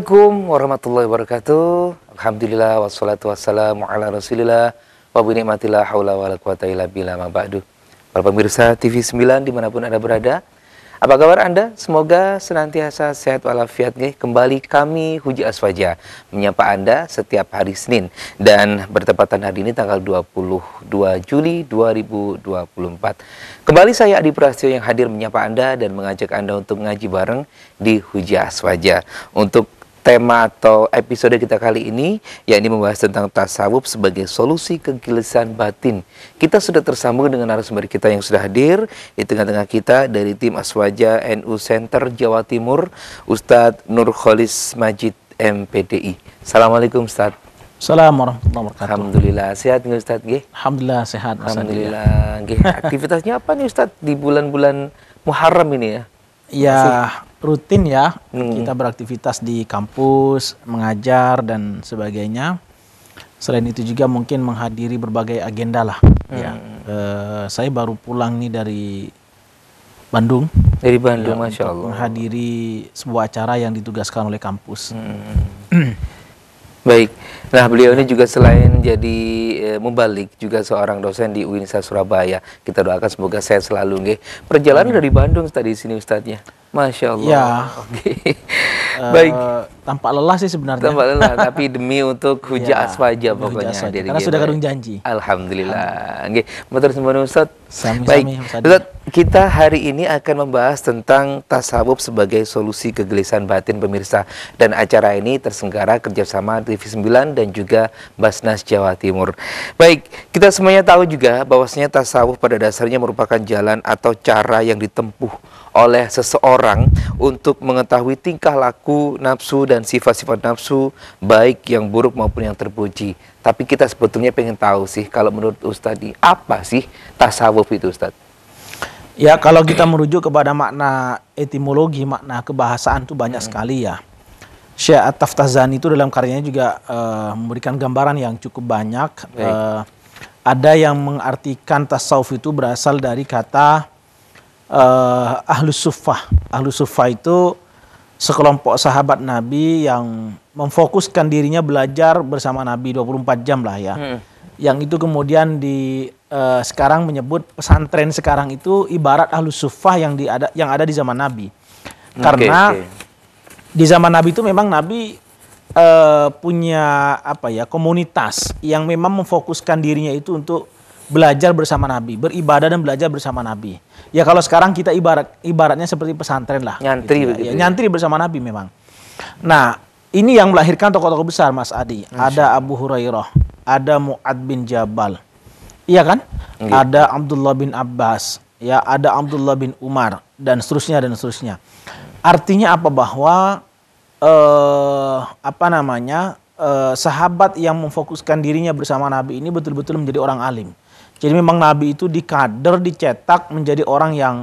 Assalamualaikum warahmatullahi wabarakatuh. Alhamdulillah wassalatu wassalamu ala Rasulillah wa bi ni'matillah haula wala quwata illa billah ma ba'du. Para pemirsa TV 9 dimanapun Anda berada, apa kabar Anda? Semoga senantiasa sehat walafiat nih. Kembali kami Huji Aswaja menyapa Anda setiap hari Senin dan bertepatan hari ini tanggal 22 Juli 2024. Kembali saya Adi Prasetyo yang hadir menyapa Anda dan mengajak Anda untuk mengaji bareng di Huji Aswaja. Untuk tema atau episode kita kali ini yakni membahas tentang tasawuf sebagai solusi kegelisahan batin. Kita sudah tersambung dengan narasumber kita yang sudah hadir di tengah-tengah kita dari tim Aswaja NU Center Jawa Timur Ustadz Nur Kholis Majid MPDI. Assalamualaikum Ustadz. Assalamualaikum warahmatullahi wabarakatuh. Alhamdulillah sehat nggak Ustadz? Gih? Alhamdulillah sehat. Alhamdulillah. Gih. Aktivitasnya apa nih Ustadz di bulan-bulan Muharram ini ya? Ya, rutin ya hmm. kita beraktivitas di kampus, mengajar dan sebagainya. Selain itu juga mungkin menghadiri berbagai agenda lah. Hmm. Ya, e, saya baru pulang nih dari Bandung. Dari Bandung, ya, masya Allah. Menghadiri sebuah acara yang ditugaskan oleh kampus. Hmm. Baik, nah beliau ini juga selain jadi e, membalik juga seorang dosen di UINSA Surabaya. Kita doakan semoga saya selalu nggih. Perjalanan hmm. dari Bandung tadi sini Ustadznya. Masya Allah. Ya. Okay. Uh, eh, Baik. Tampak lelah sih sebenarnya. Tampak lelah, tapi demi untuk hujah ya, aswaja pokoknya. Aswaja. Karena sudah kadung janji. Alhamdulillah. Oke, matur sembahun Ustaz. Sami, Baik. Sami, Ustaz, kita hari ini akan membahas tentang tasawuf sebagai solusi kegelisahan batin pemirsa. Dan acara ini tersenggara kerjasama TV9 dan juga Basnas Jawa Timur. Baik, kita semuanya tahu juga bahwasanya tasawuf pada dasarnya merupakan jalan atau cara yang ditempuh oleh seseorang untuk mengetahui tingkah laku nafsu dan sifat-sifat nafsu baik yang buruk maupun yang terpuji. Tapi kita sebetulnya pengen tahu sih kalau menurut Ustadz apa sih tasawuf itu Ustadz? Ya kalau kita merujuk kepada makna etimologi, makna kebahasaan itu banyak hmm. sekali ya. Syekh At-Taftazani itu dalam karyanya juga uh, memberikan gambaran yang cukup banyak. Uh, ada yang mengartikan tasawuf itu berasal dari kata uh, eh, ahlus sufah. Ahlus sufah itu sekelompok sahabat Nabi yang memfokuskan dirinya belajar bersama Nabi 24 jam lah ya. Hmm. Yang itu kemudian di uh, sekarang menyebut pesantren sekarang itu ibarat ahlu sufah yang di ada yang ada di zaman Nabi. Okay, Karena okay, di zaman Nabi itu memang Nabi uh, punya apa ya komunitas yang memang memfokuskan dirinya itu untuk belajar bersama Nabi, beribadah dan belajar bersama Nabi. Ya kalau sekarang kita ibarat ibaratnya seperti pesantren lah. Nyantri gitu, ya. Ya, ya. Nyantri bersama Nabi memang. Nah, ini yang melahirkan tokoh-tokoh besar Mas Adi. Masya. Ada Abu Hurairah, ada Mu'ad bin Jabal. Iya kan? Gitu. Ada Abdullah bin Abbas, ya ada Abdullah bin Umar dan seterusnya dan seterusnya. Artinya apa bahwa eh apa namanya? eh, sahabat yang memfokuskan dirinya bersama Nabi ini betul-betul menjadi orang alim. Jadi memang Nabi itu dikader, dicetak menjadi orang yang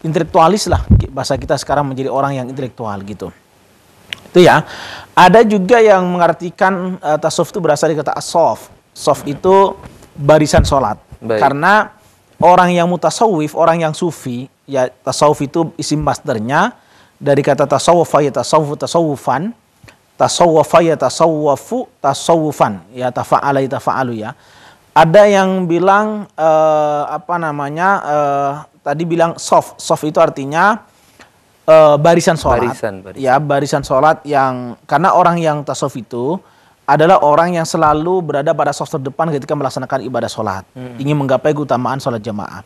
intelektualis lah. Bahasa kita sekarang menjadi orang yang intelektual gitu. Itu ya. Ada juga yang mengartikan uh, tasawuf itu berasal dari kata asof. Sof itu barisan sholat. Baik. Karena orang yang mutasawif, orang yang sufi, ya tasawuf itu isim masternya dari kata tasawuf. ya tasawuf tasawufan tasawuf, ya tasawufu, tasawufan ya tafa'ala ya tafa'alu ya ada yang bilang eh, apa namanya eh, tadi bilang soft. Soft itu artinya eh, barisan sholat. Barisan, barisan. Ya barisan sholat yang karena orang yang tasawuf itu adalah orang yang selalu berada pada soft terdepan ketika melaksanakan ibadah sholat. Hmm. Ingin menggapai keutamaan sholat jamaah.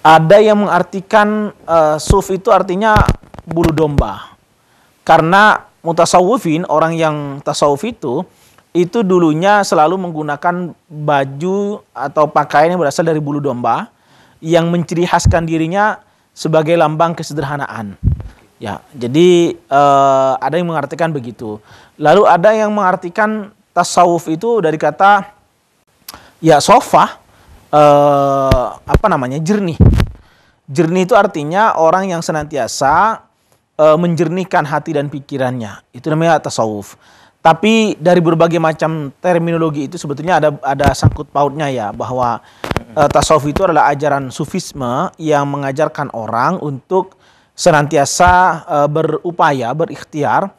Ada yang mengartikan uh, suf itu artinya bulu domba. Karena mutasawufin, orang yang tasawuf itu, itu dulunya selalu menggunakan baju atau pakaian yang berasal dari bulu domba yang menciri khaskan dirinya sebagai lambang kesederhanaan. Ya, jadi uh, ada yang mengartikan begitu. Lalu ada yang mengartikan tasawuf itu dari kata ya sofa uh, eh, apa namanya jernih. Jernih itu artinya orang yang senantiasa uh, menjernihkan hati dan pikirannya. Itu namanya tasawuf tapi dari berbagai macam terminologi itu sebetulnya ada ada sangkut pautnya ya bahwa uh, tasawuf itu adalah ajaran sufisme yang mengajarkan orang untuk senantiasa uh, berupaya berikhtiar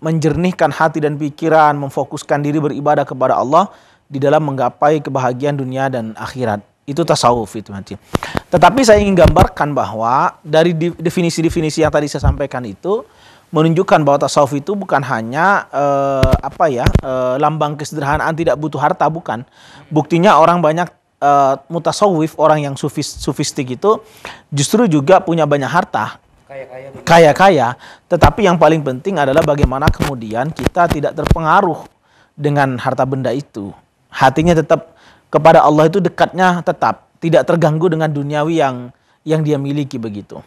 menjernihkan hati dan pikiran memfokuskan diri beribadah kepada Allah di dalam menggapai kebahagiaan dunia dan akhirat itu tasawuf itu nanti. Tetapi saya ingin gambarkan bahwa dari definisi-definisi yang tadi saya sampaikan itu menunjukkan bahwa tasawuf itu bukan hanya uh, apa ya uh, lambang kesederhanaan tidak butuh harta bukan buktinya orang banyak uh, eh, mutasawif orang yang sufis sufistik itu justru juga punya banyak harta kaya-kaya tetapi yang paling penting adalah bagaimana kemudian kita tidak terpengaruh dengan harta benda itu hatinya tetap kepada Allah itu dekatnya tetap tidak terganggu dengan duniawi yang yang dia miliki begitu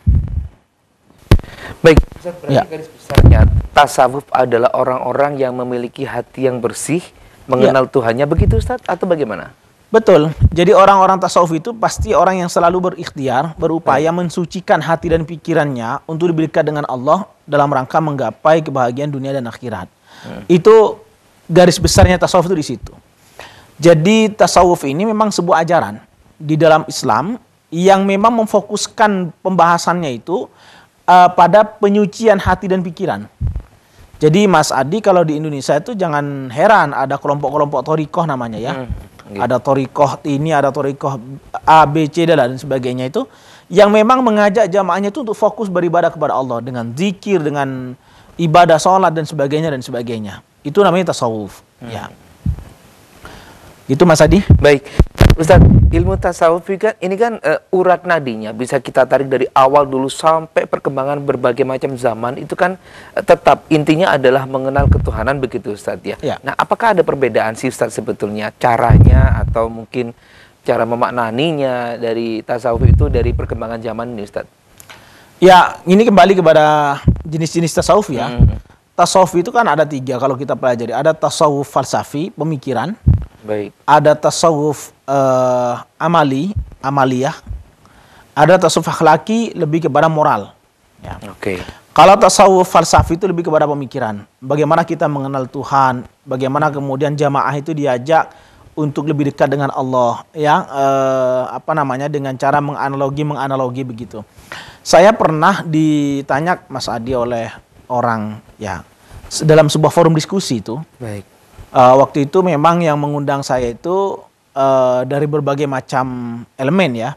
Baik, berarti ya. garis besarnya tasawuf adalah orang-orang yang memiliki hati yang bersih, mengenal ya. Tuhannya begitu Ustaz atau bagaimana? Betul. Jadi orang-orang tasawuf itu pasti orang yang selalu berikhtiar, berupaya Baik. Ya. mensucikan hati dan pikirannya untuk diberikan dengan Allah dalam rangka menggapai kebahagiaan dunia dan akhirat. Hmm. Itu garis besarnya tasawuf itu di situ. Jadi tasawuf ini memang sebuah ajaran di dalam Islam yang memang memfokuskan pembahasannya itu uh, pada penyucian hati dan pikiran. Jadi Mas Adi kalau di Indonesia itu jangan heran ada kelompok-kelompok torikoh namanya ya. Hmm, gitu. Ada torikoh ini, ada torikoh A, B, C, dan sebagainya itu. Yang memang mengajak jamaahnya itu untuk fokus beribadah kepada Allah dengan zikir, dengan ibadah sholat dan sebagainya dan sebagainya. Itu namanya tasawuf. Hmm. Ya. Itu Mas Adi. Baik. Ustaz, ilmu tasawuf kan ini kan uh, urat nadinya bisa kita tarik dari awal dulu sampai perkembangan berbagai macam zaman itu kan uh, tetap intinya adalah mengenal ketuhanan begitu Ustaz ya. ya. Nah, apakah ada perbedaan sih Ustaz sebetulnya caranya atau mungkin cara memaknaninya dari tasawuf itu dari perkembangan zaman ini Ustaz? Ya, ini kembali kepada jenis-jenis tasawuf ya. Hmm. Tasawuf itu kan ada tiga kalau kita pelajari. Ada tasawuf falsafi, pemikiran. Baik. Ada tasawuf uh, amali, amaliyah. Ada tasawuf akhlaki lebih kepada moral. Ya. Oke. Okay. Kalau tasawuf falsafi itu lebih kepada pemikiran. Bagaimana kita mengenal Tuhan, bagaimana kemudian jamaah itu diajak untuk lebih dekat dengan Allah, ya eh, apa namanya dengan cara menganalogi menganalogi begitu. Saya pernah ditanya Mas Adi oleh orang ya dalam sebuah forum diskusi itu. Baik uh, waktu itu memang yang mengundang saya itu uh, dari berbagai macam elemen ya.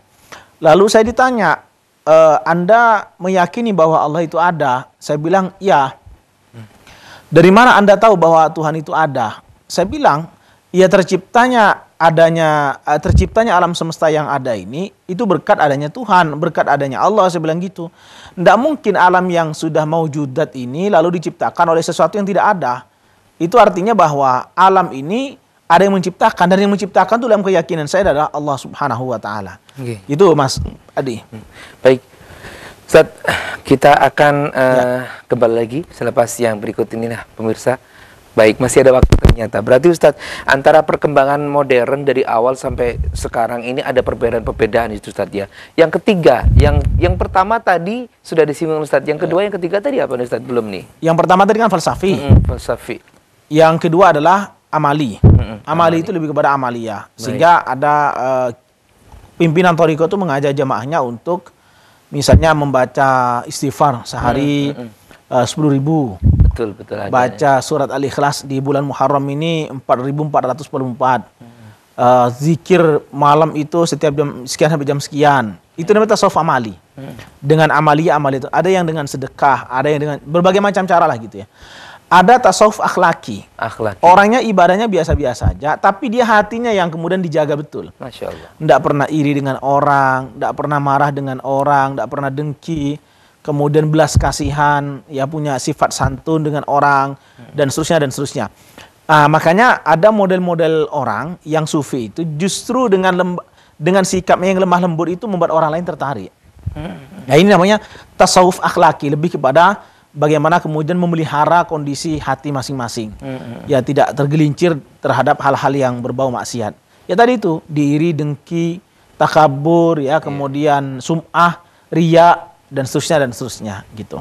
Lalu saya ditanya, e, Anda meyakini bahwa Allah itu ada? Saya bilang, ya. Dari mana Anda tahu bahwa Tuhan itu ada? Saya bilang, ya terciptanya adanya terciptanya alam semesta yang ada ini itu berkat adanya Tuhan, berkat adanya Allah saya bilang gitu. Tidak mungkin alam yang sudah mau maujudat ini lalu diciptakan oleh sesuatu yang tidak ada. Itu artinya bahwa alam ini ada yang menciptakan dan yang menciptakan itu dalam keyakinan saya adalah Allah Subhanahu wa taala. Okay. Itu Mas Adi. Hmm. Baik. Ustaz, kita akan uh, ya. kembali lagi selepas yang berikut ini nah pemirsa. Baik, masih ada waktu ternyata. Berarti Ustadz, antara perkembangan modern dari awal sampai sekarang ini ada perbedaan-perbedaan itu Ustadz ya. Yang ketiga, yang yang pertama tadi sudah disinggung Ustadz. Yang kedua, ya. yang ketiga tadi apa Ustadz? Belum nih. Yang pertama tadi kan falsafi. Mm -hmm, falsafi. Yang kedua adalah amali. Amali, amali. itu lebih kepada amalia. Sehingga Baik. ada uh, pimpinan Toriko itu mengajak jemaahnya untuk misalnya membaca istighfar sehari eh, sepuluh ribu. Betul betul. aja. Baca surat Al-Ikhlas di bulan Muharram ini 4.444. Hmm. Uh, zikir malam itu setiap jam sekian sampai jam sekian. Itu namanya tasawuf amali. Hmm. Dengan amali amali itu ada yang dengan sedekah, ada yang dengan berbagai macam cara lah gitu ya. Ada tasawuf akhlaki. Akhlaki. Orangnya ibadahnya biasa-biasa aja, tapi dia hatinya yang kemudian dijaga betul. Masya Allah. Tidak pernah iri dengan orang, nggak pernah marah dengan orang, nggak pernah dengki, kemudian belas kasihan, ya punya sifat santun dengan orang, hmm. dan seterusnya, dan seterusnya. Nah, makanya ada model-model orang yang sufi itu justru dengan lemba, dengan sikapnya yang lemah lembut itu membuat orang lain tertarik. Hmm. Nah ini namanya tasawuf akhlaki, lebih kepada bagaimana kemudian memelihara kondisi hati masing-masing. Hmm. Ya tidak tergelincir terhadap hal-hal yang berbau maksiat. Ya tadi itu diiri, dengki, takabur, ya iya. kemudian sum'ah, ria, dan seterusnya dan seterusnya gitu.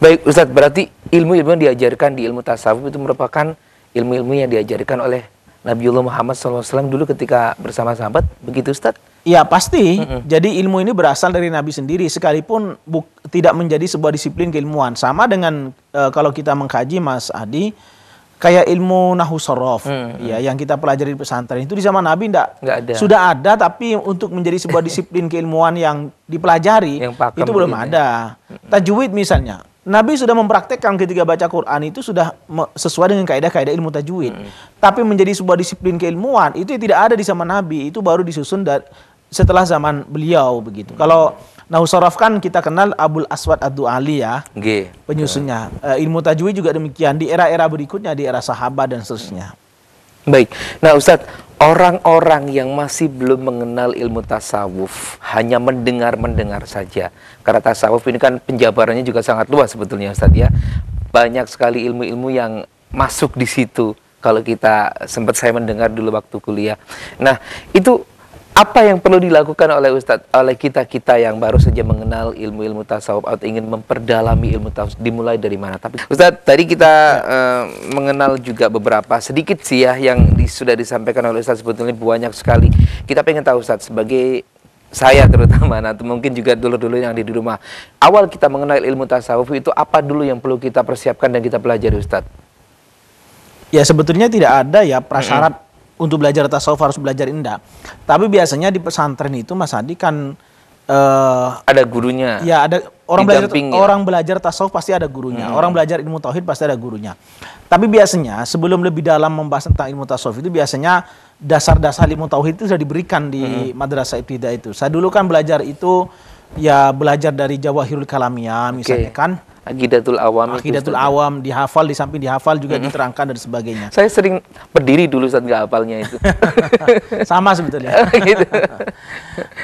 Baik Ustadz, berarti ilmu-ilmu yang diajarkan di ilmu tasawuf itu merupakan ilmu-ilmu yang diajarkan oleh Nabiullah Muhammad SAW dulu ketika bersama sahabat, begitu Ustadz? Ya pasti. Mm-hmm. Jadi ilmu ini berasal dari Nabi sendiri, sekalipun buk tidak menjadi sebuah disiplin keilmuan. Sama dengan e, kalau kita mengkaji Mas Adi, kayak ilmu nahu sorof, mm-hmm. ya yang kita pelajari di pesantren itu di zaman Nabi tidak ada. sudah ada, tapi untuk menjadi sebuah disiplin keilmuan yang dipelajari yang itu belum ada. Mm-hmm. Tajwid misalnya, Nabi sudah mempraktekkan ketika baca Quran itu sudah sesuai dengan kaidah-kaidah ilmu tajwid. Hmm. Tapi menjadi sebuah disiplin keilmuan itu tidak ada di zaman Nabi, itu baru disusun dari setelah zaman beliau begitu. Kalau Nausaraf kan kita kenal Abul Aswad ad Ali ya. Penyusunnya. Uh, ilmu tajwid juga demikian di era-era berikutnya di era sahabat dan seterusnya. Baik. Nah, Ustadz, orang-orang yang masih belum mengenal ilmu tasawuf hanya mendengar-mendengar saja. Karena tasawuf ini kan penjabarannya juga sangat luas sebetulnya Ustadz ya. Banyak sekali ilmu-ilmu yang masuk di situ kalau kita sempat saya mendengar dulu waktu kuliah. Nah, itu apa yang perlu dilakukan oleh Ustadz, oleh kita kita yang baru saja mengenal ilmu-ilmu tasawuf atau ingin memperdalami ilmu tasawuf dimulai dari mana? Tapi Ustadz tadi kita ya. uh, mengenal juga beberapa sedikit sih ya yang di, sudah disampaikan oleh Ustadz sebetulnya banyak sekali. Kita pengen tahu Ustadz sebagai saya terutama atau mungkin juga dulu-dulu yang ada di rumah awal kita mengenal ilmu tasawuf itu apa dulu yang perlu kita persiapkan dan kita pelajari Ustadz? Ya sebetulnya tidak ada ya prasyarat mm -hmm untuk belajar tasawuf harus belajar indah. Tapi biasanya di pesantren itu Mas Adi kan uh, ada gurunya. Ya, ada orang belajar ya? orang belajar tasawuf pasti ada gurunya. Hmm. Orang belajar ilmu tauhid pasti ada gurunya. Tapi biasanya sebelum lebih dalam membahas tentang ilmu tasawuf itu biasanya dasar-dasar ilmu tauhid itu sudah diberikan di hmm. madrasah ibtidah itu. Saya dulu kan belajar itu ya belajar dari Jawahirul Kalamiyah misalnya okay. kan Aqidatul Awam aqidatul Awam dihafal di samping dihafal juga hmm. diterangkan dan sebagainya. Saya sering berdiri dulu saat nggak hafalnya itu. Sama sebetulnya. Oh, gitu.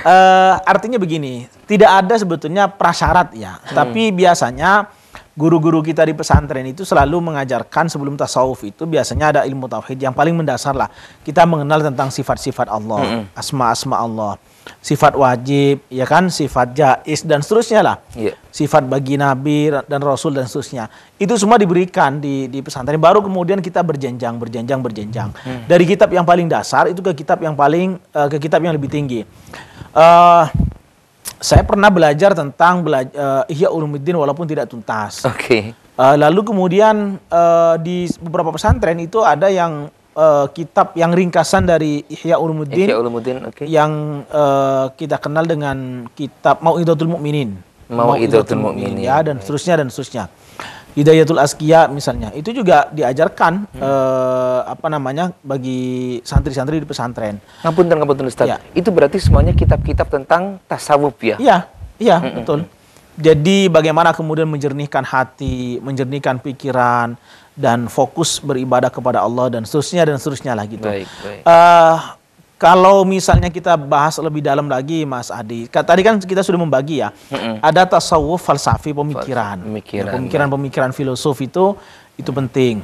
uh, artinya begini, tidak ada sebetulnya prasyarat ya, hmm. tapi biasanya guru-guru kita di pesantren itu selalu mengajarkan sebelum tasawuf itu biasanya ada ilmu tauhid yang paling mendasar lah. Kita mengenal tentang sifat-sifat Allah, hmm. asma-asma mm -hmm. Allah sifat wajib, ya kan, sifat jais dan seterusnya lah. Yeah. Sifat bagi nabi dan rasul dan seterusnya. Itu semua diberikan di di pesantren baru kemudian kita berjenjang, berjenjang, berjenjang. Hmm. Dari kitab yang paling dasar itu ke kitab yang paling uh, ke kitab yang lebih tinggi. Uh, saya pernah belajar tentang belajar uh, eh, Ihya Ulumuddin walaupun tidak tuntas. Oke. Okay. Uh, lalu kemudian uh, di beberapa pesantren itu ada yang uh, kitab yang ringkasan dari Ihya Ulumuddin. Ihya Okay. Yang uh, kita kenal dengan kitab Mau'idatul Mukminin. Mau'idatul Mukminin. Ya, dan seterusnya dan seterusnya. Hidayatul Askiyah misalnya, itu juga diajarkan hmm. eh, apa namanya bagi santri-santri di pesantren. ngapun dan ngapun Ustaz. Ya. Itu berarti semuanya kitab-kitab tentang tasawuf ya. Iya, iya hmm. hmm betul. Hmm. Jadi bagaimana kemudian menjernihkan hati, menjernihkan pikiran, dan fokus beribadah kepada Allah dan seterusnya dan seterusnya lah gitu. Baik, baik. Uh, kalau misalnya kita bahas lebih dalam lagi Mas Adi, tadi kan kita sudah membagi ya. Mm-mm. Ada tasawuf falsafi pemikiran. Pemikiran. Pemikiran-pemikiran ya. filosof itu itu penting.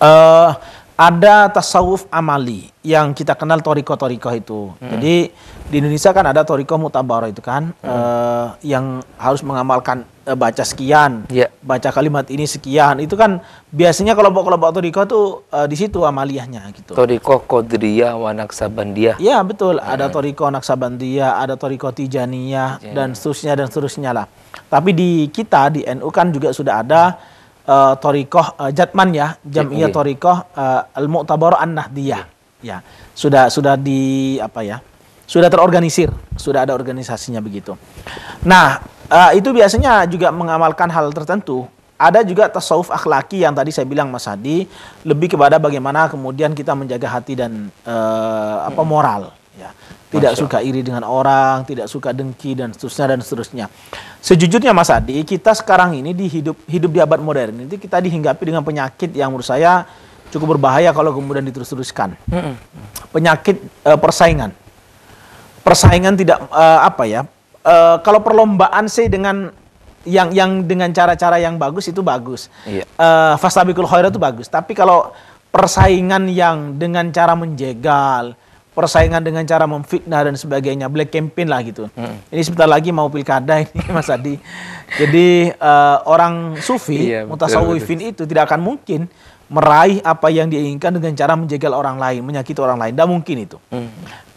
Uh, ada tasawuf amali yang kita kenal toriko-toriko itu. Hmm. Jadi di Indonesia kan ada toriko mutabara itu kan hmm. uh, yang harus mengamalkan Eh, baca sekian, yeah. baca kalimat ini sekian. Itu kan biasanya kalau kelompok-kelompok Toriko tuh uh, di situ amaliyahnya gitu. Toriko kodria wa Naksabandiyah. ya betul. Hmm. Ada Toriko Naksabandia, ada Toriko tijaniah ya. dan seterusnya dan seterusnya lah. Tapi di kita di NU kan juga sudah ada uh, toriko uh, Jatman ya, jam iya ya. toriko uh, Al-Mu'tabar An-Nahdiyah. Yeah. Ya, sudah sudah di apa ya? sudah terorganisir, sudah ada organisasinya begitu. Nah, eh, itu biasanya juga mengamalkan hal tertentu. Ada juga tasawuf akhlaki yang tadi saya bilang Mas Hadi lebih kepada bagaimana kemudian kita menjaga hati dan uh, apa hmm. moral ya. Tidak Masya. suka iri dengan orang, tidak suka dengki dan seterusnya dan seterusnya. Sejujurnya Mas Hadi, kita sekarang ini di hidup hidup di abad modern ini kita dihinggapi dengan penyakit yang menurut saya cukup berbahaya kalau kemudian diterus-teruskan. Hmm. Penyakit uh, persaingan persaingan tidak uh, apa ya uh, kalau perlombaan sih dengan yang yang dengan cara-cara yang bagus itu bagus iya. uh, fastabikul khairat itu bagus tapi kalau persaingan yang dengan cara menjegal persaingan dengan cara memfitnah dan sebagainya black campaign lah gitu mm. ini sebentar lagi mau pilkada ini Mas Adi jadi uh, orang sufi iya, mutasawwifin itu tidak akan mungkin meraih apa yang diinginkan dengan cara menjegal orang lain menyakiti orang lain tidak mungkin itu mm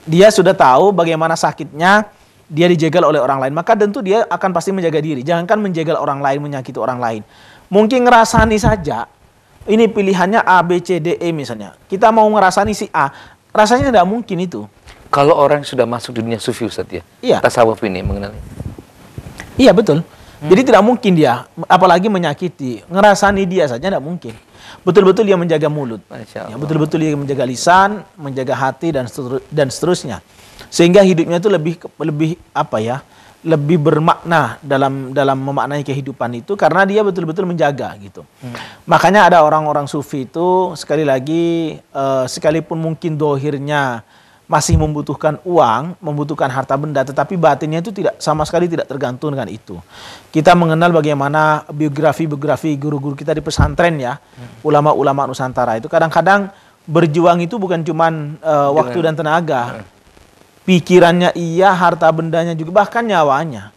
dia sudah tahu bagaimana sakitnya dia dijegal oleh orang lain maka tentu dia akan pasti menjaga diri jangankan menjegal orang lain menyakiti orang lain mungkin ngerasani saja ini pilihannya A B C D E misalnya kita mau ngerasani si A rasanya tidak mungkin itu kalau orang sudah masuk di dunia sufi Ustaz ya iya. tasawuf ini mengenali iya betul hmm. jadi tidak mungkin dia apalagi menyakiti ngerasani dia saja tidak mungkin betul-betul dia menjaga mulut. Ya, betul-betul dia menjaga lisan, menjaga hati dan seterus, dan seterusnya. Sehingga hidupnya itu lebih lebih apa ya? lebih bermakna dalam dalam memaknai kehidupan itu karena dia betul-betul menjaga gitu. Hmm. Makanya ada orang-orang sufi itu sekali lagi uh, sekalipun mungkin dohirnya masih membutuhkan uang, membutuhkan harta benda, tetapi batinnya itu tidak sama sekali tidak tergantung dengan itu. Kita mengenal bagaimana biografi-biografi guru-guru kita di pesantren ya, ulama-ulama Nusantara itu kadang-kadang berjuang itu bukan cuma uh, eh, waktu dan tenaga, nah. pikirannya iya, harta bendanya juga, bahkan nyawanya.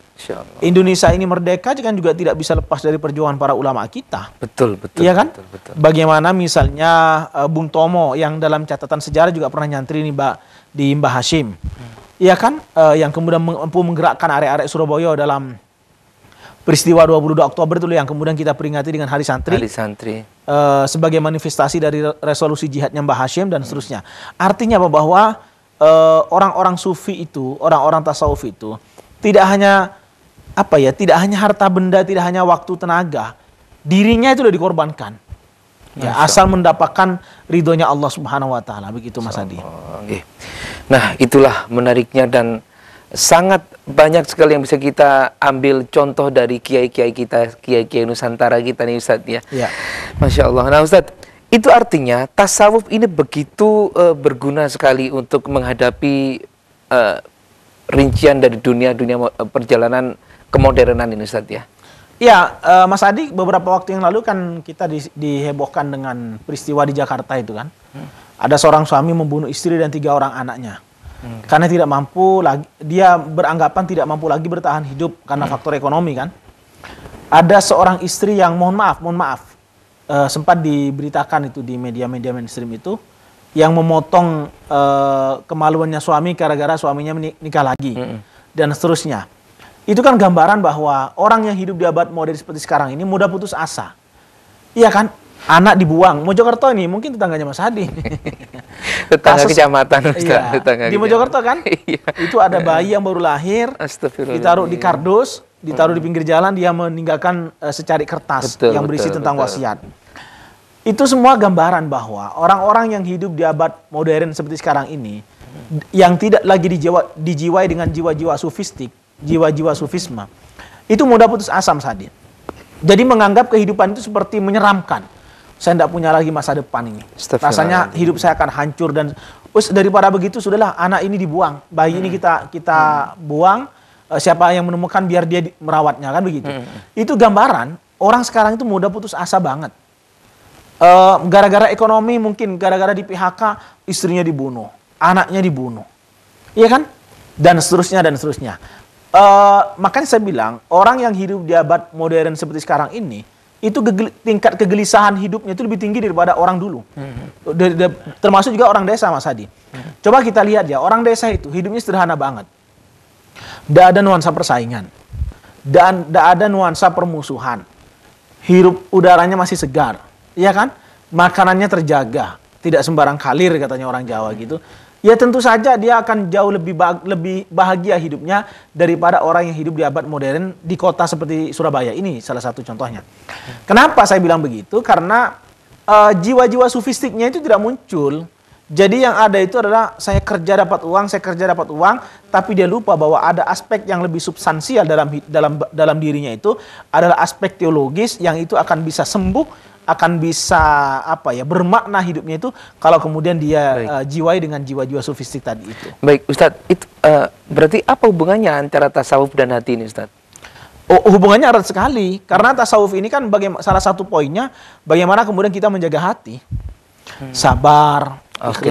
Indonesia ini merdeka kan juga tidak bisa lepas dari perjuangan para ulama kita. Betul, betul. Iya kan? Betul, betul. Bagaimana misalnya uh, Bung Tomo yang dalam catatan sejarah juga pernah nyantri nih, Mbak di Mbah Hashim. Iya kan? Uh, yang kemudian mampu menggerakkan arek-arek Surabaya dalam peristiwa 22 Oktober itu yang kemudian kita peringati dengan Hari Santri. Hari Santri. Uh, sebagai manifestasi dari resolusi jihadnya Mbah Hashim dan seterusnya. Artinya apa? Bahwa orang eh, orang-orang sufi itu, orang-orang tasawuf itu tidak hanya apa ya, tidak hanya harta benda, tidak hanya waktu, tenaga. Dirinya itu sudah dikorbankan. Ya, asal mendapatkan ridhonya Allah Subhanahu wa taala begitu Mas Adi. Nah, itulah menariknya dan sangat banyak sekali yang bisa kita ambil contoh dari kiai-kiai kita, kiai-kiai Nusantara kita nih Ustadz ya. ya. Masya Allah. Nah Ustadz, itu artinya tasawuf ini begitu uh, berguna sekali untuk menghadapi uh, rincian dari dunia-dunia eh, perjalanan kemodernan ini Ustadz ya. Ya, uh, Mas Adi, beberapa waktu yang lalu kan kita di, dihebohkan dengan peristiwa di Jakarta itu kan. Hmm ada seorang suami membunuh istri dan tiga orang anaknya. Hmm. Karena tidak mampu lagi, dia beranggapan tidak mampu lagi bertahan hidup karena hmm. faktor ekonomi kan. Ada seorang istri yang mohon maaf, mohon maaf, uh, sempat diberitakan itu di media-media mainstream itu yang memotong uh, kemaluannya suami gara-gara suaminya menikah lagi hmm. dan seterusnya. Itu kan gambaran bahwa orang yang hidup di abad modern seperti sekarang ini mudah putus asa. Iya kan? anak dibuang. Mojokerto nih, mungkin tetangganya Mas Hadi. tetangga Kasus, kecamatan, Iya, tetangga di Mojokerto kan? Iya. Itu ada bayi yang baru lahir, ditaruh di iya. kardus, ditaruh di hmm. pinggir jalan, dia meninggalkan uh, secari kertas betul, yang berisi betul, tentang betul. wasiat. Itu semua gambaran bahwa orang-orang yang hidup di abad modern seperti sekarang ini, yang tidak lagi dijiwa, dijiwai dengan jiwa-jiwa sufistik, jiwa-jiwa sufisme, itu mudah putus asam, Sadin. Jadi menganggap kehidupan itu seperti menyeramkan saya tidak punya lagi masa depan ini. Rasanya hidup saya akan hancur dan us daripada begitu sudahlah anak ini dibuang, bayi hmm. ini kita kita hmm. buang. Eh, siapa yang menemukan biar dia di, merawatnya kan begitu. Hmm. Itu gambaran orang sekarang itu mudah putus asa banget. Eh, gara-gara uh, ekonomi mungkin gara-gara di PHK istrinya dibunuh, anaknya dibunuh, iya kan? Dan seterusnya dan seterusnya. Uh, makanya saya bilang orang yang hidup di abad modern seperti sekarang ini itu tingkat kegelisahan hidupnya itu lebih tinggi daripada orang dulu. Hmm. De, de, termasuk juga orang desa, Mas Hadi. Hmm. Coba kita lihat ya, orang desa itu hidupnya sederhana banget. Tidak ada nuansa persaingan. Dan tidak ada nuansa permusuhan. Hirup udaranya masih segar. Iya kan? Makanannya terjaga. Tidak sembarang kalir katanya orang Jawa gitu ya tentu saja dia akan jauh lebih lebih bahagia hidupnya daripada orang yang hidup di abad modern di kota seperti Surabaya ini salah satu contohnya. Kenapa saya bilang begitu? Karena jiwa eh, jiwa-jiwa sufistiknya itu tidak muncul. Jadi yang ada itu adalah saya kerja dapat uang, saya kerja dapat uang, tapi dia lupa bahwa ada aspek yang lebih substansial dalam dalam dalam dirinya itu adalah aspek teologis yang itu akan bisa sembuh akan bisa apa ya bermakna hidupnya itu kalau kemudian dia jiwa uh, eh, jiwai dengan jiwa-jiwa sufistik tadi itu. Baik, Ustadz, itu uh, eh, berarti apa hubungannya antara tasawuf dan hati ini, Ustadz? Oh, hubungannya erat sekali karena tasawuf ini kan bagaimana salah satu poinnya bagaimana kemudian kita menjaga hati. Hmm. Sabar, okay.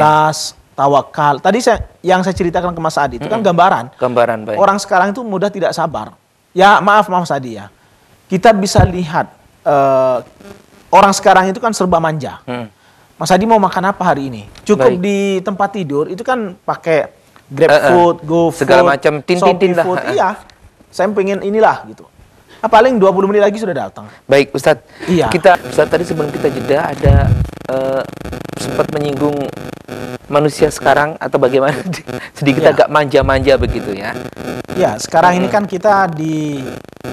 tawakal. Tadi saya yang saya ceritakan ke Mas Adi itu kan hmm. kan gambaran. Gambaran baik. Orang sekarang itu mudah tidak sabar. Ya, maaf maaf Mas Adi ya. Kita bisa lihat uh, orang sekarang itu kan serba manja. Hmm. Mas Adi mau makan apa hari ini? Cukup Baik. di tempat tidur itu kan pakai Grab uh, uh. food, go food, segala macam tin tin tin food. lah. Eh. Iya. Saya pengen inilah gitu. Nah, paling 20 menit lagi sudah datang. Baik, Ustadz. Iya. Kita Ustadz tadi sebelum kita jeda ada uh, sempat menyinggung manusia sekarang atau bagaimana sedikit ya. agak manja-manja begitu ya. Ya, sekarang ini hmm. kan kita di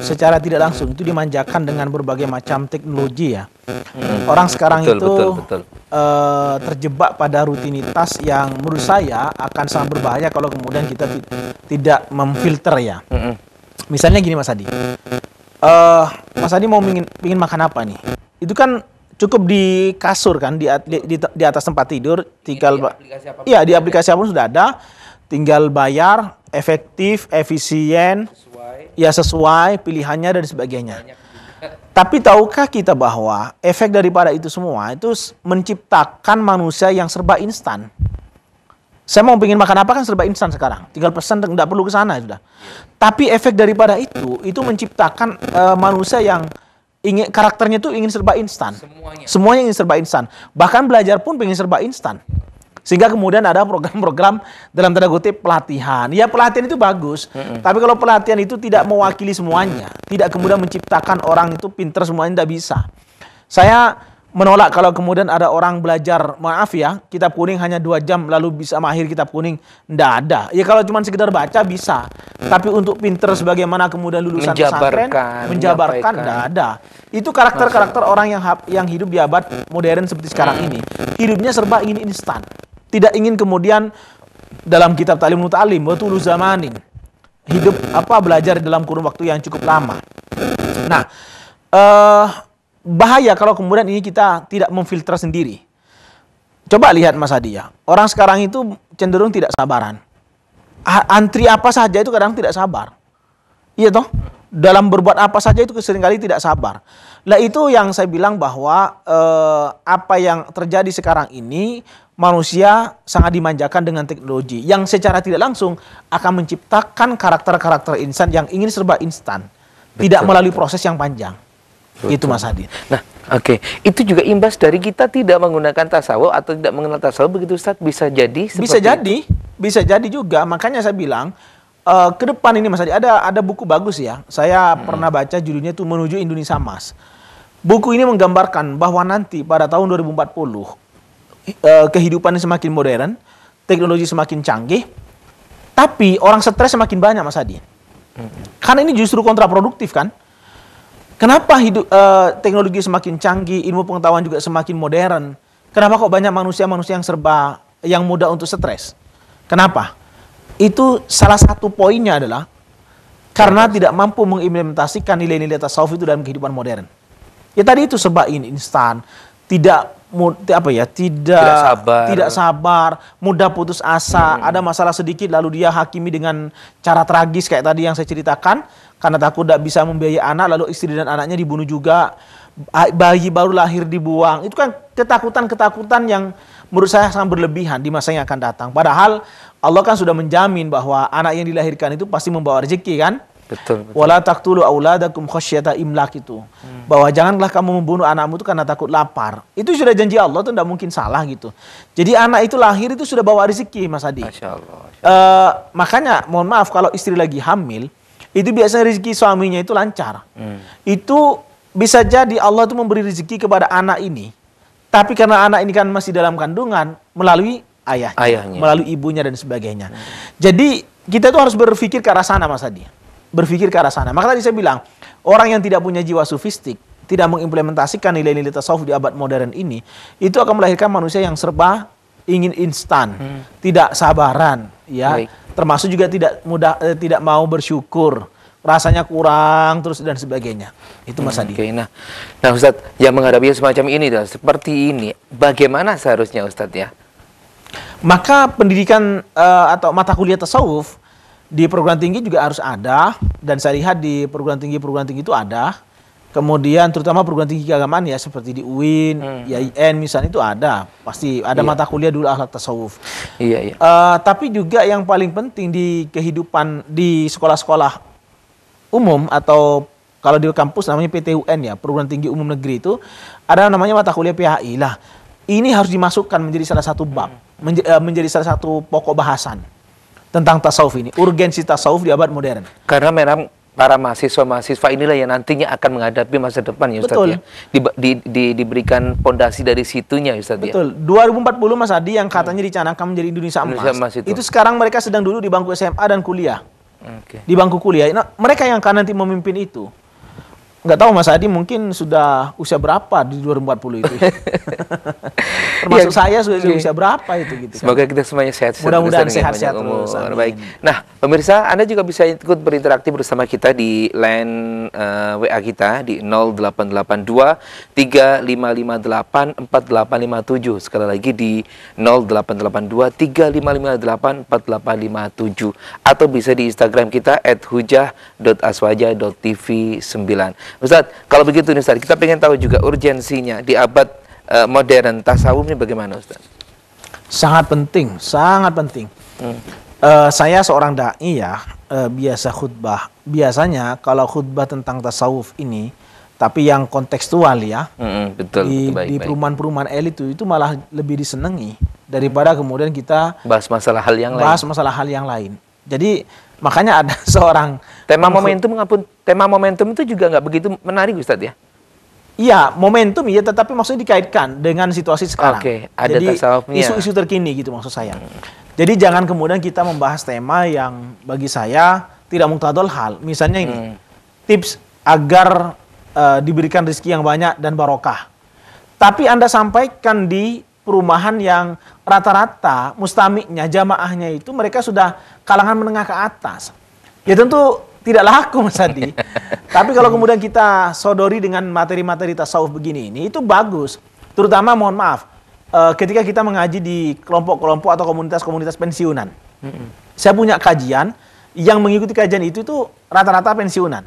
secara tidak langsung itu dimanjakan dengan berbagai macam teknologi ya. Hmm. Orang sekarang betul, itu betul, betul. Uh, terjebak pada rutinitas yang menurut saya akan sangat berbahaya kalau kemudian kita tidak memfilter ya. Hmm. Misalnya gini Mas Adi. Uh, Mas Adi mau ingin, ingin makan apa nih? Itu kan cukup di kasur kan di di, di atas tempat tidur tinggal iya di aplikasi apa ya, sudah ada tinggal bayar efektif efisien sesuai. ya sesuai pilihannya dan sebagainya tapi tahukah kita bahwa efek daripada itu semua itu menciptakan manusia yang serba instan saya mau pengen makan apa kan serba instan sekarang tinggal pesan tidak perlu ke sana sudah iya. tapi efek daripada itu itu menciptakan uh, manusia yang ingin karakternya tuh ingin serba instan. Semuanya. Semuanya ingin serba instan. Bahkan belajar pun ingin serba instan. Sehingga kemudian ada program-program dalam tanda kutip pelatihan. Ya pelatihan itu bagus, mm hmm tapi kalau pelatihan itu tidak mewakili semuanya, tidak kemudian menciptakan orang itu pinter semuanya tidak bisa. Saya menolak kalau kemudian ada orang belajar maaf ya kitab kuning hanya dua jam lalu bisa mahir kitab kuning ndak ada ya kalau cuma sekedar baca bisa tapi untuk pinter sebagaimana kemudian lulusan pesantren menjabarkan ndak ada itu karakter karakter orang yang yang hidup di abad modern seperti sekarang ini hidupnya serba ingin instan tidak ingin kemudian dalam kitab talim mutalim betul zamanin hidup apa belajar dalam kurun waktu yang cukup lama nah uh, bahaya kalau kemudian ini kita tidak memfilter sendiri. Coba lihat Mas Hadi ya. Orang sekarang itu cenderung tidak sabaran. Ah, antri apa saja itu kadang tidak sabar. Iya toh? Dalam berbuat apa saja itu seringkali tidak sabar. Lah itu yang saya bilang bahwa eh, apa yang terjadi sekarang ini manusia sangat dimanjakan dengan teknologi yang secara tidak langsung akan menciptakan karakter-karakter insan yang ingin serba instan, Betul. tidak melalui proses yang panjang. Betul. Itu Mas Hadi. Nah, Oke, okay. itu juga imbas dari kita tidak menggunakan tasawuf atau tidak mengenal tasawuf begitu Ustaz bisa jadi Bisa jadi, itu. bisa jadi juga. Makanya saya bilang uh, ke depan ini Mas Adi ada ada buku bagus ya. Saya hmm. pernah baca judulnya itu Menuju Indonesia Emas. Buku ini menggambarkan bahwa nanti pada tahun 2040 uh, eh, kehidupan semakin modern, teknologi semakin canggih, tapi orang stres semakin banyak Mas Adi. Hmm. Karena ini justru kontraproduktif kan? Kenapa hidup uh, teknologi semakin canggih, ilmu pengetahuan juga semakin modern? Kenapa kok banyak manusia-manusia yang serba yang mudah untuk stres? Kenapa? Itu salah satu poinnya adalah karena tidak mampu mengimplementasikan nilai-nilai tasawuf itu dalam kehidupan modern. Ya tadi itu serba instan, tidak mud, apa ya tidak tidak sabar, tidak sabar mudah putus asa hmm. ada masalah sedikit lalu dia hakimi dengan cara tragis kayak tadi yang saya ceritakan karena takut tidak bisa membiayai anak lalu istri dan anaknya dibunuh juga bayi baru lahir dibuang itu kan ketakutan-ketakutan yang menurut saya sangat berlebihan di masa yang akan datang padahal Allah kan sudah menjamin bahwa anak yang dilahirkan itu pasti membawa rezeki kan Betul, betul. Wala taqtulu auladakum khasyata imlak itu. Hmm. Bahwa janganlah kamu membunuh anakmu itu karena takut lapar. Itu sudah janji Allah itu tidak mungkin salah gitu. Jadi anak itu lahir itu sudah bawa rezeki Mas Adi. Masya Allah. Masya Allah. E, eh, makanya mohon maaf kalau istri lagi hamil, itu biasanya rezeki suaminya itu lancar. Hmm. Itu bisa jadi Allah itu memberi rezeki kepada anak ini. Tapi karena anak ini kan masih dalam kandungan melalui ayahnya, ayahnya. melalui ibunya dan sebagainya. Hmm. Jadi kita tuh harus berpikir ke arah sana Mas Adi berpikir ke arah sana. Maka tadi saya bilang, orang yang tidak punya jiwa sufistik, tidak mengimplementasikan nilai-nilai tasawuf di abad modern ini, itu akan melahirkan manusia yang serba ingin instan, hmm. tidak sabaran, ya. Baik. Termasuk juga tidak mudah eh, tidak mau bersyukur rasanya kurang terus dan sebagainya. Itu Mas hmm, Adi. Hmm, okay, nah, nah yang menghadapi semacam ini dan seperti ini, bagaimana seharusnya Ustadz ya? Maka pendidikan uh, atau mata kuliah tasawuf di perguruan tinggi juga harus ada dan saya lihat di perguruan tinggi perguruan tinggi itu ada. Kemudian terutama perguruan tinggi keagamaan ya seperti di UIN, hmm. Ya, IAIN misalnya itu ada. Pasti ada iya. mata kuliah dulu akhlak tasawuf. Iya, iya. Uh, tapi juga yang paling penting di kehidupan di sekolah-sekolah umum atau kalau di kampus namanya PTUN ya, perguruan tinggi umum negeri itu ada namanya mata kuliah PHI lah. Ini harus dimasukkan menjadi salah satu bab, hmm. eh, menjadi salah satu pokok bahasan tentang tasawuf ini, urgensi tasawuf di abad modern. Karena memang para mahasiswa-mahasiswa inilah yang nantinya akan menghadapi masa depan ya Ustaz Betul. ya. Di, di, di, diberikan pondasi dari situnya ya Ustaz Betul. ya. Betul. 2040 Mas Adi yang katanya hmm. dicanangkan menjadi Indonesia Emas. Indonesia Emas itu. itu sekarang mereka sedang duduk di bangku SMA dan kuliah. Okay. Di bangku kuliah. Nah, mereka yang akan nanti memimpin itu nggak tahu Mas Adi mungkin sudah usia berapa di 2040 itu. Termasuk ya, saya sudah okay. Iya. usia berapa itu gitu. Kan? Semoga kita semuanya sehat. Mudah-mudahan sehat-sehat terus. sehat, Baik. Nah, pemirsa Anda juga bisa ikut berinteraksi bersama kita di line uh, eh, WA kita di 0882 3558 4857. Sekali lagi di 0882 3558 4857 atau bisa di Instagram kita @hujah.aswaja.tv9. Ustaz, kalau begitu nih Ustaz, kita pengen tahu juga urgensinya di abad e, modern tasawuf ini bagaimana Ustaz? Sangat penting, sangat penting. Hmm. E, saya seorang dai ya, e, biasa khutbah. Biasanya kalau khutbah tentang tasawuf ini tapi yang kontekstual ya. hmm betul. Di, di perumahan-perumahan elit itu itu malah lebih disenangi daripada kemudian kita bahas masalah hal yang bahas lain. Bahas masalah hal yang lain. Jadi makanya ada seorang tema momentum ngapun tema momentum itu juga nggak begitu menarik Ustadz ya? Iya, momentum ya, tetapi maksudnya dikaitkan dengan situasi sekarang. Oke, okay, ada Jadi isu-isu terkini gitu maksud saya. Hmm. Jadi jangan kemudian kita membahas tema yang bagi saya tidak muktadol hal. Misalnya ini, hmm. tips agar uh, diberikan rezeki yang banyak dan barokah. Tapi Anda sampaikan di perumahan yang rata-rata mustamiknya, jamaahnya itu mereka sudah kalangan menengah ke atas. Ya tentu tidak laku Mas Adi. Tapi kalau kemudian kita sodori dengan materi-materi tasawuf begini ini, itu bagus. Terutama mohon maaf, eh, ketika kita mengaji di kelompok-kelompok atau komunitas-komunitas pensiunan. Mm-hmm. Saya punya kajian, yang mengikuti kajian itu itu rata-rata pensiunan.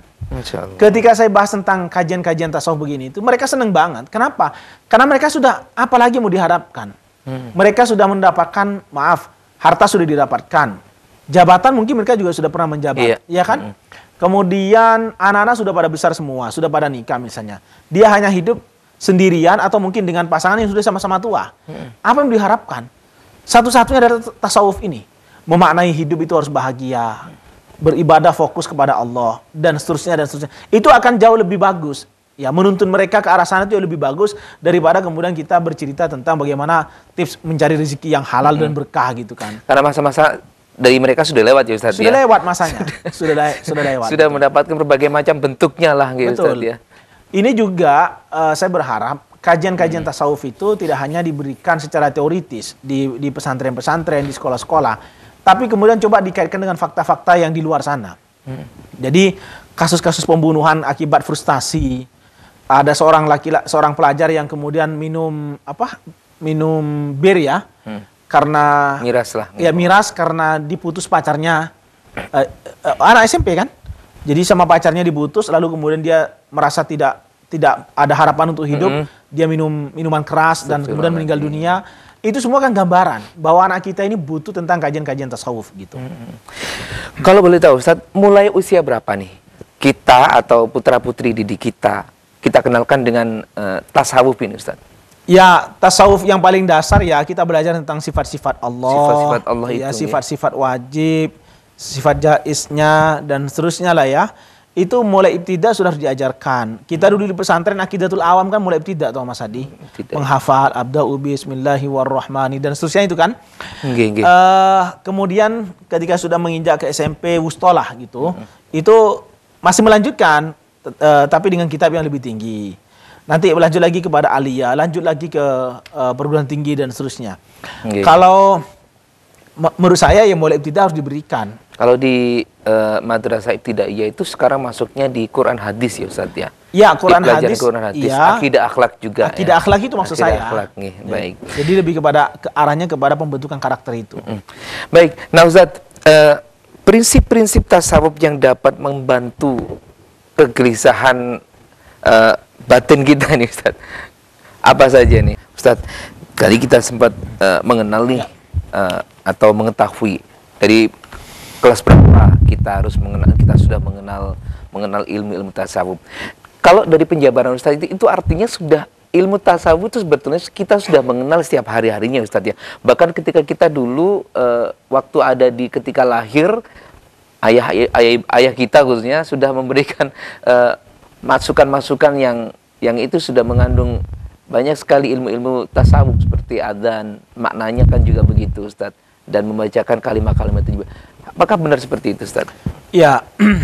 Ketika saya bahas tentang kajian-kajian tasawuf begini itu mereka seneng banget. Kenapa? Karena mereka sudah apalagi mau diharapkan. Hmm. Mereka sudah mendapatkan maaf harta sudah didapatkan, jabatan mungkin mereka juga sudah pernah menjabat, iya. ya kan? Mm. Kemudian anak-anak sudah pada besar semua, sudah pada nikah misalnya. Dia hanya hidup sendirian atau mungkin dengan pasangan yang sudah sama-sama tua. Mm. Apa yang diharapkan? Satu-satunya adalah tasawuf ini. Memaknai hidup itu harus bahagia, beribadah fokus kepada Allah dan seterusnya dan seterusnya. Itu akan jauh lebih bagus. Ya, menuntun mereka ke arah sana itu lebih bagus daripada kemudian kita bercerita tentang bagaimana tips mencari rezeki yang halal -hmm. dan berkah gitu kan. Karena masa-masa dari mereka sudah lewat ya Ustaz sudah ya? lewat masanya sudah le sudah lewat sudah gitu. mendapatkan berbagai macam bentuknya lah gitu Betul. ya ini juga uh, saya berharap kajian-kajian hmm. tasawuf itu tidak hanya diberikan secara teoritis di pesantren-pesantren di sekolah-sekolah tapi kemudian coba dikaitkan dengan fakta-fakta yang di luar sana hmm. jadi kasus-kasus pembunuhan akibat frustasi ada seorang laki seorang pelajar yang kemudian minum apa minum bir ya hmm karena miras lah. Ya miras karena diputus pacarnya. Uh, uh, anak SMP kan? Jadi sama pacarnya diputus lalu kemudian dia merasa tidak tidak ada harapan untuk hidup, mm -hmm. dia minum minuman keras Betul dan kemudian meninggal dunia. Itu semua kan gambaran bahwa anak kita ini butuh tentang kajian-kajian tasawuf gitu. Mm -hmm. Kalau boleh tahu Ustaz, mulai usia berapa nih kita atau putra-putri didik kita kita kenalkan dengan uh, tasawuf ini Ustaz? Ya, tasawuf yang paling dasar ya kita belajar tentang sifat-sifat Allah. Sifat-sifat Allah ya, ya. sifat-sifat ya. wajib, sifat jaisnya dan seterusnya lah ya. Itu mulai ibtidah sudah diajarkan. Kita dulu di pesantren akidatul awam kan mulai ibtidah, tuh Mas Adi. Hmm, Tidak. Menghafal bismillahi warrahmani dan seterusnya itu kan. Uh, kemudian ketika sudah menginjak ke SMP wustolah gitu, hmm. itu masih melanjutkan uh, tapi dengan kitab yang lebih tinggi Nanti lanjut lagi kepada Alia, lanjut lagi ke uh, perguruan tinggi dan seterusnya. Okay. Kalau menurut saya yang mulai ibtidah harus diberikan. Kalau di uh, madrasah ibtidaiyah itu sekarang masuknya di Quran hadis ya Ustaz ya. Iya Quran hadis. Quran hadis. Ya, akidah akhlak juga. Akidah ya. akhlak itu maksud akhidah saya. akhlak nih, ya. baik. Jadi lebih kepada ke arahnya kepada pembentukan karakter itu. Baik. Nah, Ustaz, uh, prinsip-prinsip tasawuf yang dapat membantu kegelisahan uh, batin kita nih Ustaz. Apa saja nih Ustaz? Tadi kita sempat uh, mengenal nih uh, atau mengetahui dari kelas berapa kita harus mengenal kita sudah mengenal mengenal ilmu-ilmu tasawuf. Kalau dari penjabaran Ustaz itu itu artinya sudah ilmu tasawuf itu sebetulnya kita sudah mengenal setiap hari-harinya Ustadz ya. Bahkan ketika kita dulu uh, waktu ada di ketika lahir ayah ayah, ayah kita khususnya sudah memberikan masukan-masukan uh, masukan -masukan yang yang itu sudah mengandung banyak sekali ilmu-ilmu tasawuf seperti adzan maknanya kan juga begitu Ustaz dan membacakan kalimat-kalimat itu juga apakah benar seperti itu Ustaz ya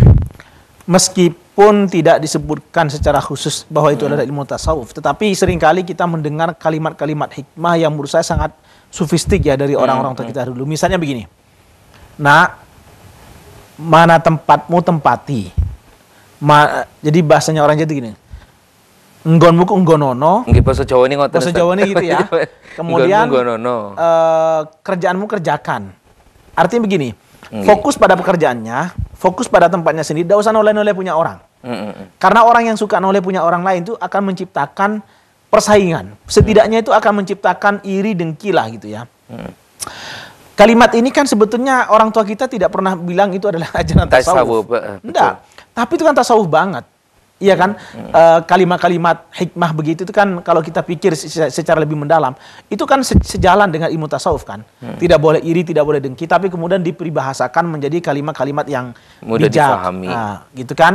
meskipun tidak disebutkan secara khusus bahwa itu hmm. adalah ilmu tasawuf tetapi seringkali kita mendengar kalimat-kalimat hikmah yang menurut saya sangat sofistik ya dari hmm, orang-orang hmm. terkita dulu misalnya begini nah mana tempatmu tempati Ma, jadi bahasanya orang jadi gini Nggonmu ku nggonono. Nggih basa Jawa ini ngoten. Basa Jawa ini gitu ya. Iya, Kemudian nggonono. Uh, kerjaanmu kerjakan. Artinya begini, Nggih. fokus pada pekerjaannya, fokus pada tempatnya sendiri, tidak usah noleh-noleh punya orang. Mm-mm. Karena orang yang suka noleh punya orang lain itu akan menciptakan persaingan. Setidaknya itu akan menciptakan iri dengki lah gitu ya. Mm. Kalimat ini kan sebetulnya orang tua kita tidak pernah bilang itu adalah ajaran tasawuf. Enggak. Eh, eh, Tapi itu kan tasawuf banget. Iya kan? Eh, kalimat-kalimat hmm. uh, hikmah begitu itu kan kalau kita pikir secara lebih mendalam, itu kan sejalan dengan ilmu tasawuf kan. Hmm. Tidak boleh iri, tidak boleh dengki, tapi kemudian diperibahasakan menjadi kalimat-kalimat yang mudah bijak. dipahami. Nah, gitu kan?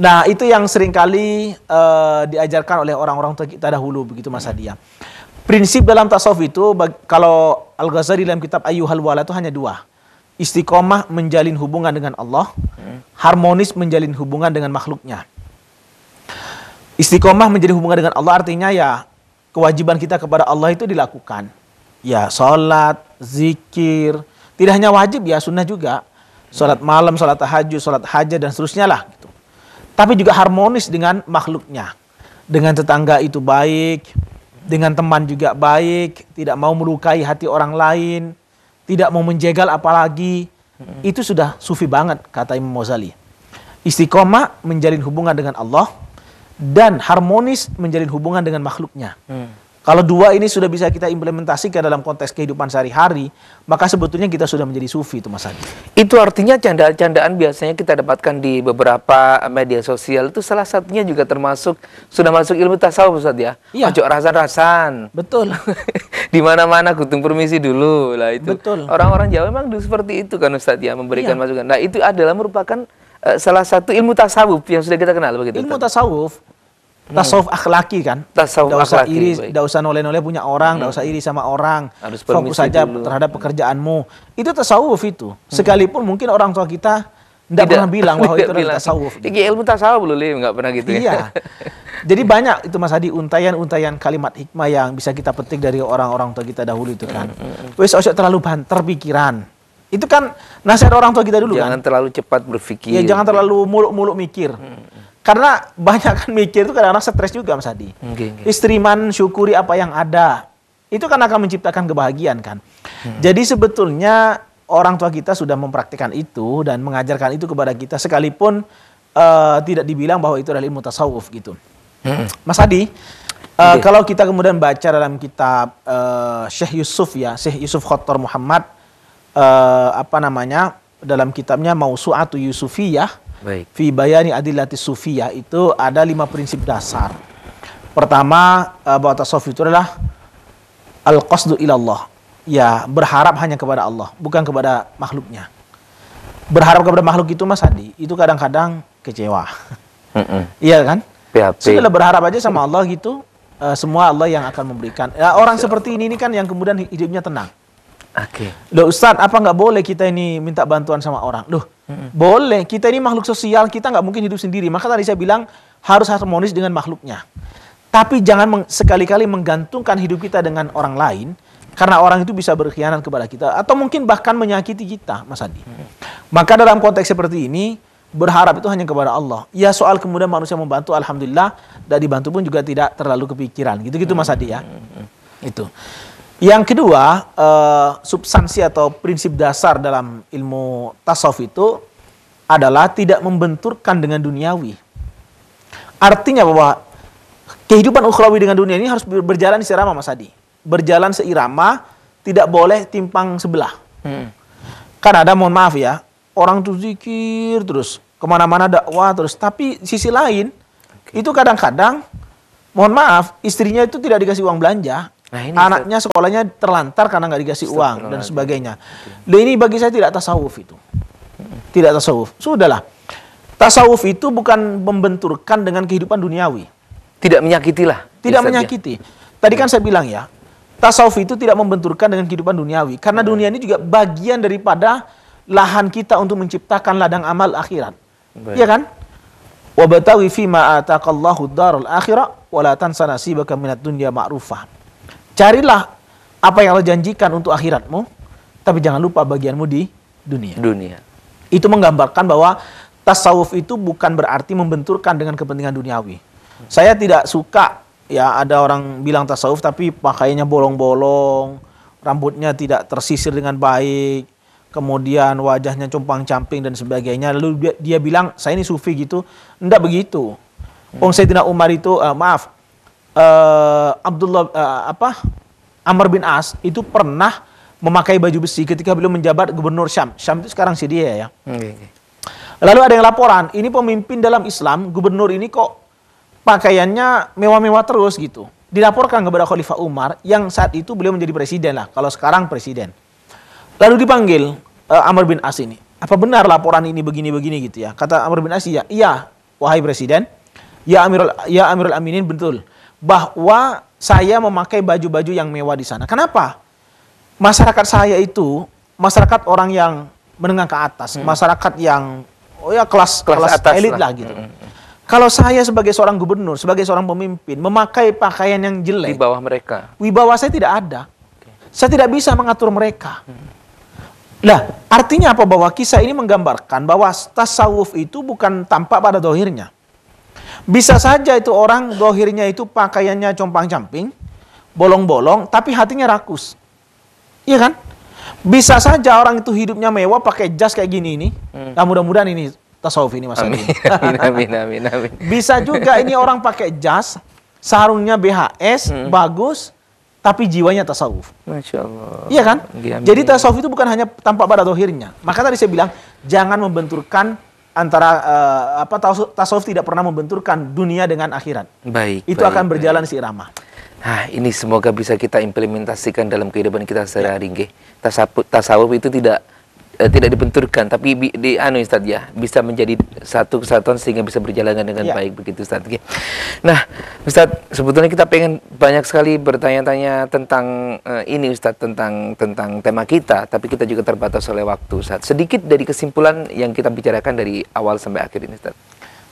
Nah, itu yang seringkali uh, diajarkan oleh orang-orang kita dahulu begitu hmm. dia Prinsip dalam tasawuf itu kalau Al-Ghazali dalam kitab Ayyuhal Wala itu hanya dua. Istiqomah menjalin hubungan dengan Allah, hmm. harmonis menjalin hubungan dengan makhluknya. Istiqomah menjadi hubungan dengan Allah artinya ya kewajiban kita kepada Allah itu dilakukan. Ya sholat, zikir, tidak hanya wajib ya sunnah juga. Sholat malam, sholat tahajud, sholat hajat dan seterusnya lah. Gitu. Tapi juga harmonis dengan makhluknya. Dengan tetangga itu baik, dengan teman juga baik, tidak mau melukai hati orang lain, tidak mau menjegal apalagi. Hmm. Itu sudah sufi banget kata Imam Ghazali. Istiqomah menjalin hubungan dengan Allah, dan harmonis menjalin hubungan dengan makhluknya. Hmm. Kalau dua ini sudah bisa kita implementasikan dalam konteks kehidupan sehari-hari, maka sebetulnya kita sudah menjadi sufi itu Mas Adi. Itu artinya candaan-candaan biasanya kita dapatkan di beberapa media sosial itu salah satunya juga termasuk sudah masuk ilmu tasawuf Ustaz ya. Iya. Ojo rasan-rasan. Betul. di mana-mana kutung permisi dulu lah itu. Betul. Orang-orang Jawa memang seperti itu kan Ustaz ya memberikan iya. masukan. Nah, itu adalah merupakan Eh, salah satu ilmu tasawuf yang sudah kita kenal begitu. Ilmu tasawuf tasawuf hmm. akhlaki kan tasawuf tidak usah akhlaki, iri tidak usah noleh-noleh punya orang tidak hmm. usah iri sama orang Harus fokus saja terhadap hmm. pekerjaanmu itu tasawuf itu hmm. sekalipun mungkin orang tua kita tidak pernah bilang bahwa itu adalah tasawuf ini ilmu tasawuf loh Lim nggak pernah gitu ya. iya jadi banyak itu Mas Hadi untayan-untayan kalimat hikmah yang bisa kita petik dari orang-orang tua kita dahulu itu kan hmm, wes osok terlalu banter pikiran itu kan nasihat orang tua kita dulu jangan kan. Jangan terlalu cepat berpikir. Ya, jangan terlalu muluk-muluk mikir. Hmm, hmm. Karena banyak kan mikir itu kadang-kadang stres juga Mas Adi. Okay, okay. Istriman syukuri apa yang ada. Itu kan akan menciptakan kebahagiaan kan. Hmm. Jadi sebetulnya orang tua kita sudah mempraktikkan itu dan mengajarkan itu kepada kita sekalipun uh, tidak dibilang bahwa itu adalah ilmu tasawuf gitu. Hmm. Mas Adi, Uh, eh, okay. Kalau kita kemudian baca dalam kitab uh, Syekh Yusuf ya, Syekh Yusuf Khotor Muhammad uh, apa namanya dalam kitabnya Mausu'atu Yusufiyah Baik. fi bayani adillati sufiyah itu ada lima prinsip dasar. Pertama uh, eh, bahwa tasawuf itu adalah al-qasdu ilallah. Ya, berharap hanya kepada Allah, bukan kepada makhluknya. Berharap kepada makhluk itu Mas Adi, itu kadang-kadang kecewa. Mm iya kan? PHP. berharap aja sama Allah gitu, uh, semua Allah yang akan memberikan. Ya, orang seperti ini ini kan yang kemudian hidupnya tenang. Oke. Okay. Loh Ustaz, apa nggak boleh kita ini minta bantuan sama orang? Duh, mm-hmm. boleh. Kita ini makhluk sosial, kita nggak mungkin hidup sendiri. Maka tadi saya bilang harus harmonis dengan makhluknya. Tapi jangan meng- sekali-kali menggantungkan hidup kita dengan orang lain karena orang itu bisa berkhianat kepada kita atau mungkin bahkan menyakiti kita, Mas Adi. Mm-hmm. Maka dalam konteks seperti ini berharap itu hanya kepada Allah. Ya soal kemudian manusia membantu, alhamdulillah, dan dibantu pun juga tidak terlalu kepikiran. Gitu-gitu Mas Adi ya. Mm-hmm. Itu. Yang kedua, uh, substansi atau prinsip dasar dalam ilmu tasawuf itu adalah tidak membenturkan dengan duniawi. Artinya bahwa kehidupan ukhrawi dengan dunia ini harus berjalan seirama Mas Adi. Berjalan seirama, tidak boleh timpang sebelah. Hmm. Kan ada mohon maaf ya, orang tuh zikir terus, kemana-mana dakwah terus. Tapi sisi lain, okay. itu kadang-kadang mohon maaf, istrinya itu tidak dikasih uang belanja Nah, ini Anaknya sekolahnya terlantar karena nggak dikasih uang dan sebagainya. Okay. Nah, ini bagi saya tidak tasawuf itu. Tidak tasawuf. Sudahlah. Tasawuf itu bukan membenturkan dengan kehidupan duniawi. Tidak menyakitilah. Tidak ya. menyakiti. Tadi kan saya bilang ya, tasawuf itu tidak membenturkan dengan kehidupan duniawi. Karena hmm. dunia ini juga bagian daripada lahan kita untuk menciptakan ladang amal akhirat. Iya kan? Wabatawi fima ataqallahu darul akhirah wala tansanasi tansa nasibaka minat dunya ma'rufah. Carilah apa yang Allah janjikan untuk akhiratmu, tapi jangan lupa bagianmu di dunia. Dunia. Itu menggambarkan bahwa tasawuf itu bukan berarti membenturkan dengan kepentingan duniawi. Hmm. Saya tidak suka ya ada orang bilang tasawuf tapi pakainya bolong-bolong, rambutnya tidak tersisir dengan baik, kemudian wajahnya compang-camping dan sebagainya. Lalu dia, bilang saya ini sufi gitu. Enggak begitu. Hmm. Om Sayyidina Umar itu uh, maaf uh, Abdullah uh, apa Amr bin As itu pernah memakai baju besi ketika beliau menjabat gubernur Syam. Syam itu sekarang Syria ya. Okay. Hmm, iya, iya. Lalu ada yang laporan, ini pemimpin dalam Islam, gubernur ini kok pakaiannya mewah-mewah terus gitu. Dilaporkan kepada Khalifah Umar yang saat itu beliau menjadi presiden lah, kalau sekarang presiden. Lalu dipanggil uh, Amr bin As ini. Apa benar laporan ini begini-begini gitu ya? Kata Amr bin As, ya, iya, wahai presiden. Ya Amirul ya Amirul Aminin betul bahwa saya memakai baju-baju yang mewah di sana. Kenapa? Masyarakat saya itu masyarakat orang yang menengah ke atas, hmm. masyarakat yang oh ya kelas kelas, kelas atas elit lah, lah gitu. Hmm. hmm, hmm. Kalau saya sebagai seorang gubernur, sebagai seorang pemimpin memakai pakaian yang jelek di bawah mereka. Wibawa saya tidak ada. Okay. Saya tidak bisa mengatur mereka. Hmm. Nah, artinya apa bahwa kisah ini menggambarkan bahwa tasawuf itu bukan tampak pada dohirnya. Bisa saja itu orang dohirnya itu pakaiannya compang-camping, bolong-bolong, tapi hatinya rakus. Iya kan? Bisa saja orang itu hidupnya mewah pakai jas kayak gini ini. Hmm. Nah mudah-mudahan ini tasawuf ini mas amin. amin, amin, amin, amin. Bisa juga ini orang pakai jas, sarungnya BHS, hmm. bagus, tapi jiwanya tasawuf. Masya Allah. Iya kan? Amin. Jadi tasawuf itu bukan hanya tampak pada dohirnya. Maka tadi saya bilang, jangan membenturkan antara uh, apa tasawuf tidak pernah membenturkan dunia dengan akhirat. Baik. Itu baik, akan berjalan baik. seirama. Nah, ini semoga bisa kita implementasikan dalam kehidupan kita sehari-hari. Tasawuf, tasawuf itu tidak uh, tidak dibenturkan tapi bi, di anu Ustaz ya bisa menjadi satu kesatuan sehingga bisa berjalan dengan ya. baik begitu Ustaz. Okay. Nah, Ustaz sebetulnya kita pengen banyak sekali bertanya-tanya tentang uh, ini Ustaz tentang tentang tema kita tapi kita juga terbatas oleh waktu Ustaz. Sedikit dari kesimpulan yang kita bicarakan dari awal sampai akhir ini Ustaz.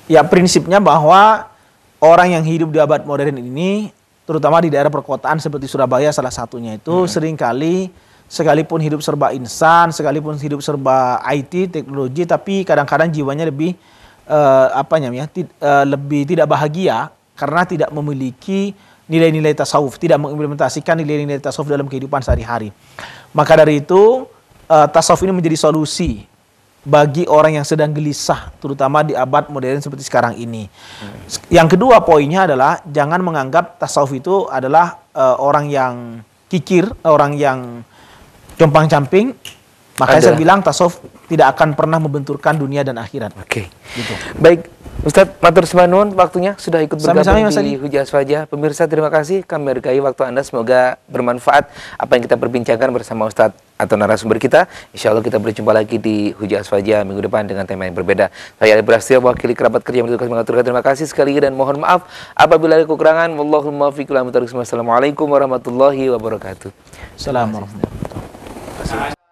Ya prinsipnya bahwa orang yang hidup di abad modern ini terutama di daerah perkotaan seperti Surabaya salah satunya itu hmm. seringkali sekalipun hidup serba insan, sekalipun hidup serba IT, teknologi, tapi kadang-kadang jiwanya lebih uh, apa namanya? uh, lebih tidak bahagia karena tidak memiliki nilai-nilai tasawuf, tidak mengimplementasikan nilai-nilai tasawuf dalam kehidupan sehari-hari. Maka dari itu, uh, tasawuf ini menjadi solusi bagi orang yang sedang gelisah, terutama di abad modern seperti sekarang ini. Hmm. Yang kedua poinnya adalah jangan menganggap tasawuf itu adalah uh, orang yang kikir, orang yang compang camping makanya Adalah. saya bilang tasawuf tidak akan pernah membenturkan dunia dan akhirat oke okay. gitu. baik Ustadz Matur Semanun waktunya sudah ikut bergabung Sama -sama, di Hujan Saja. Pemirsa terima kasih kami hargai waktu Anda semoga bermanfaat apa yang kita perbincangkan bersama Ustadz atau narasumber kita. Insya Allah kita berjumpa lagi di Hujan Saja minggu depan dengan tema yang berbeda. Saya Ali Prasetyo wakili kerabat kerja yang mengatur terima kasih sekali dan mohon maaf apabila ada kekurangan. Wallahul muwaffiq Assalamualaikum warahmatullahi wabarakatuh. Assalamualaikum. warahmatullahi wabarakatuh. That's